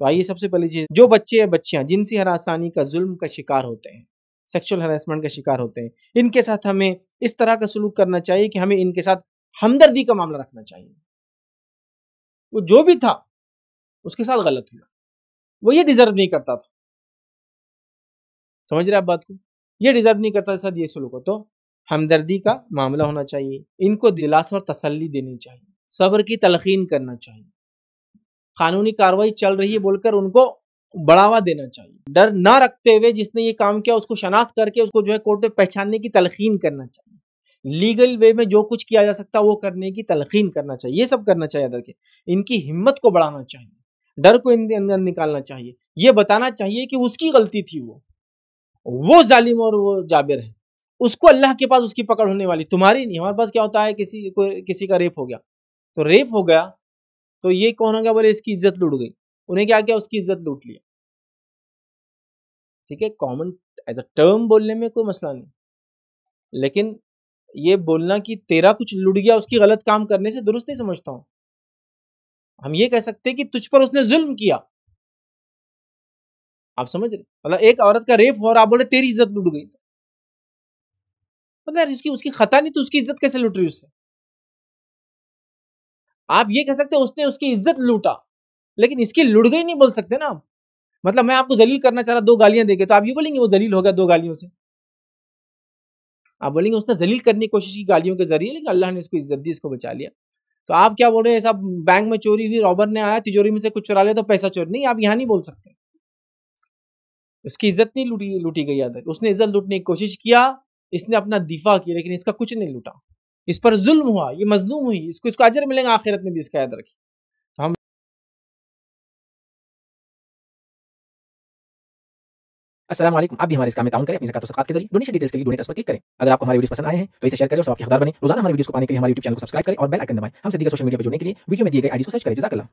तो आइए सबसे पहले चीज जो बच्चे या बच्चियां जिनसी हरासानी का जुल्म का शिकार होते हैं सेक्सुअल हरासमेंट का शिकार होते हैं इनके साथ हमें इस तरह का सलूक करना चाहिए कि हमें इनके साथ हमदर्दी का मामला रखना चाहिए वो जो भी था उसके साथ गलत हुआ वो ये डिजर्व नहीं करता था समझ रहे आप बात को ये डिजर्व नहीं करता सर ये सलूक हो तो हमदर्दी का मामला होना चाहिए इनको दिलासा और तसल्ली देनी चाहिए सब्र की तलखीन करना चाहिए कानूनी कार्रवाई चल रही है बोलकर उनको बढ़ावा देना चाहिए डर ना रखते हुए जिसने ये काम किया उसको शनाख्त करके उसको जो है कोर्ट में पहचानने की तलखीन करना चाहिए लीगल वे में जो कुछ किया जा सकता है वो करने की तलखीन करना चाहिए ये सब करना चाहिए डर के इनकी हिम्मत को बढ़ाना चाहिए डर को इनके अंदर निकालना चाहिए ये बताना चाहिए कि उसकी गलती थी वो वो जालिम और वो जाबिर है उसको अल्लाह के पास उसकी पकड़ होने वाली तुम्हारी नहीं हमारे पास क्या होता है किसी को किसी का रेप हो गया तो रेप हो गया तो ये कौन हो गया बोले इसकी इज्जत लूट गई उन्हें क्या किया उसकी इज्जत लूट लिया ठीक है कॉमन एज अ टर्म बोलने में कोई मसला नहीं लेकिन ये बोलना कि तेरा कुछ लुट गया उसकी गलत काम करने से दुरुस्त नहीं समझता हूं हम ये कह सकते हैं कि तुझ पर उसने जुल्म किया आप समझ रहे मतलब एक औरत का रेप हो और आप बोले तेरी इज्जत लुट गई मतलब उसकी उसकी खता नहीं तो उसकी इज्जत कैसे लुट रही उससे आप ये कह सकते हो उसने उसकी इज्जत लूटा लेकिन इसकी लुट गई नहीं बोल सकते ना आप मतलब मैं आपको जलील करना चाह रहा दो गालियां देके तो आप ये बोलेंगे वो जलील हो गया दो गालियों से आप बोलेंगे उसने जलील करने की कोशिश की गालियों के जरिए लेकिन अल्लाह ने इसको इज्जत दी इसको बचा लिया तो आप क्या बोल रहे हैं सब बैंक में चोरी हुई रॉबर ने आया तिजोरी में से कुछ चुरा लिया तो पैसा चोरी नहीं आप यहाँ नहीं बोल सकते उसकी इज्जत नहीं लूटी लूटी गई अदर उसने इज्जत लूटने की कोशिश किया इसने अपना दिफा किया लेकिन इसका कुछ नहीं लूटा इस पर जुल्म हुआ ये मजलूम हुई इसको इसको अजर मिलेगा आखिरत में भी इसका याद रखिए तो हम असलम आप भी हमारे इस काम में ताउन करें अपनी जकात के जरिए डोनेशन डिटेल्स के लिए डोनेट पर क्लिक करें अगर आपको हमारी वीडियो पसंद आए हैं तो इसे शेयर करें और सबके हकदार बने रोजाना हमारे वीडियो को पाने के लिए हमारे यूट्यूब चैनल को सब्सक्राइब करें और बेल आइकन दबाएं हम सीधे सोशल मीडिया पर जुड़ने के लिए वीडियो में दिए गए आईडी को सर्च करें जजाकला